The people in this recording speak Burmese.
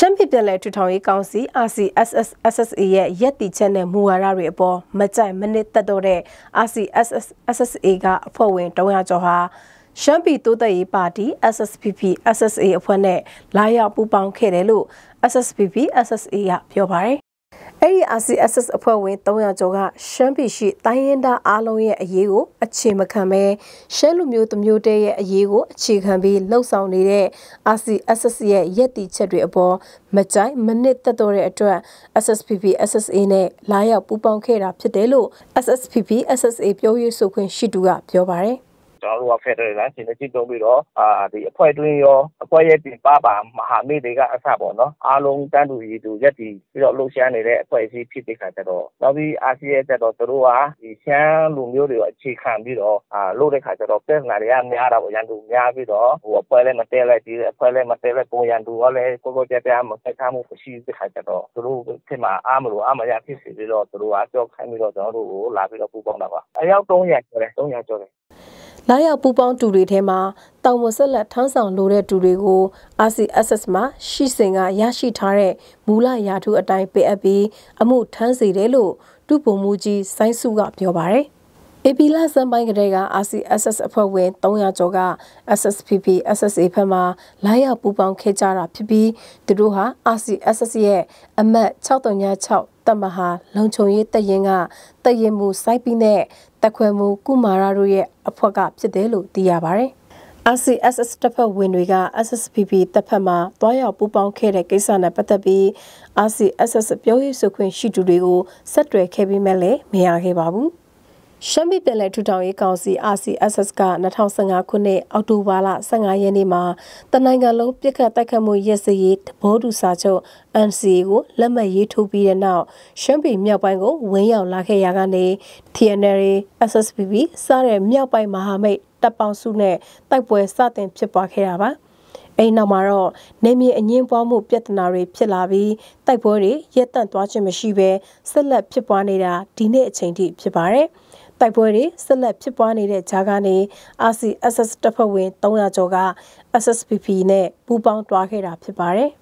ရှမ်းပြည်ပြည်လဲထူထောင်ရေးကောင်စီ RCSSSA ရဲ့ရက်တီချက်နဲ့မူဝါဒတွေအပေါ်မကြိုက်မနစ်သက်တော့တဲ့ RCSSSA ကအဖွဲ့ဝင်300ကျော်ဟာရှမ်းပြည်တိုးတက်ရေးပါတီ SSPP SSA အဖွဲ့နဲ့လာရောက်ပူးပေါင်းခဲ့တယ်လို့ SSPP SSA ကပြောပါတယ်အဲ့ဒီ RCSS အဖွဲ့ဝင်300ကျော်ကရှမ်းပြည်ရှိတိုင်းရင်းသားအားလုံးရဲ့အရေးကိုအခြေမခံပဲရှမ်းလူမျိုးတမျိုးတည်းရဲ့အရေးကိုအခြေခံပြီးလှုပ်ဆောင်နေတဲ့ RCSS ရဲ့ရည်တည်ချက်တွေအပေါ်မကြိုက်မနစ်သက်တော့တဲ့အတွက် SSPP SSA နဲ့လာရောက်ပူးပေါင်းခဲ့တာ ဖြစ်တယ်လို့ SSPP SSA ပြောရေးဆိုခွင့်ရှိသူကပြောပါတယ်ကျွန်တော်တို့ကဖက်ဒရယ်လိုင်းရှင်နဲ့ကြည့်တုံးပြီးတော့အာဒီအဖွဲ့တွင်းရောအဖွဲ့ရဲ့ပြင်ပပါမဟာမိတ်တွေကအစပေါ့နော်အားလုံးတန်းတူရည်တူရက်တည်ပြီးတော့လှုပ်ရှားနေတဲ့အဖွဲ့အစည်းဖြစ်တဲ့ခါကျတော့နောက်ပြီး RCS ကျတော့သူတို့ကဒီရှမ်းလူမျိုးတွေကိုအခြေခံပြီးတော့အာလုပ်တဲ့ခါကျတော့ပြဿနာတွေကများတာပေါ့ရန်သူများပြီးတော့ဟိုအဖွဲ့လည်းမတဲလိုက်သေးတယ်အဖွဲ့လည်းမတဲလိုက်ပုံရန်သူကလည်းကိုကိုကြက်ကြက်မဆက်ထားမှုရှိတဲ့ခါကျတော့သူတို့ဖြစ်မှာအားမလို့အားမရဖြစ်စေပြီးတော့သူတို့ကကြောက်ခိုင်းပြီးတော့ကျွန်တော်တို့ကိုလာပြီးတော့ပူပေါင်းတာပါအယောက်300ကျော်တယ်300ကျော်တယ်လာရောက်ပူပေါင်းသူတွေထဲမှာတောင်ဝဆက်လက်ထမ်းဆောင်လိုတဲ့သူတွေကို RCSS မှာရှိစဉ်ကရရှိထားတဲ့မူလရာထူးအတိုင်းပေးအပ်ပြီးအမှုထမ်းစေတယ်လို့ဒုဗိုလ်မှူးကြီးဆိုင်းစုကပြောပါတယ်။ဧပြီလစံပိုင်းကတည်းက RCSS အဖွဲ့ဝင်300ကျော်က SSPP SSA ဖက်မှလာရောက်ပူးပေါင်းခဲ့ကြတာဖြစ်ပြီးသူတို့ဟာ RCSS ရဲ့အမတ်636တပ်မဟာလုံခြုံရေးတပ်ရင်းကတပ်ရင်းမှုစိုက်ပြီးနဲ့တပ်ခွဲမှုကုမာရာတို့ရဲ့အဖွဲ့ကဖြစ်တယ်လို့သိရပါတယ်။ RCSS တပ်ဖွဲ့ဝင်တွေက SSPP တပ်ဖက်မှတွားရောက်ပူးပေါင်းခဲ့တဲ့ကိစ္စနဲ့ပတ်သက်ပြီး RCSS ပြောရေးဆိုခွင့်ရှိသူတွေကိုဆက်တွယ်ခဲ့ပြီးမဲ့လည်းမရခဲ့ပါဘူး။ရှမ်းပြည်ပြည်လဲထူထောင်ရေးကောင်စီ RCSS က2015ခုနှစ်အောက်တိုဘာလ15ရက်နေ့မှာတနိုင်ငံလုံးပြစ်ခတ်တိုက်ခတ်မှုရပ်စရေးသဘောတူစာချုပ် NCA ကိုလက်မှတ်ရေးထိုးပြီးတဲ့နောက်ရှမ်းပြည်မြောက်ပိုင်းကိုဝင်းရောက်လာခဲ့ရာကနေ TNR SSPP စတဲ့မြောက်ပိုင်းမဟာမိတ်တပ်ပေါင်းစုနဲ့တိုက်ပွဲစတင်ဖြစ်ပွားခဲ့တာပါ။အဲ့နောက်မှာတော့နေမြေအငင်းပွားမှုပြဿနာတွေဖြစ်လာပြီးတိုက်ပွဲတွေရပ်တန့်သွားခြင်းမရှိဘဲဆက်လက်ဖြစ်ပွားနေတာဒီနေ့အချိန်ထိဖြစ်ပါတယ်။တိုက်ပွဲတွေဆက်လက်ဖြစ်ပွားနေတဲ့ကြားကနေ RCSS တပ်ဖွဲ့ဝင်300ကျော်က SSPP နဲ့ပူးပေါင်းတွားခဲ့တာဖြစ်ပါတယ်။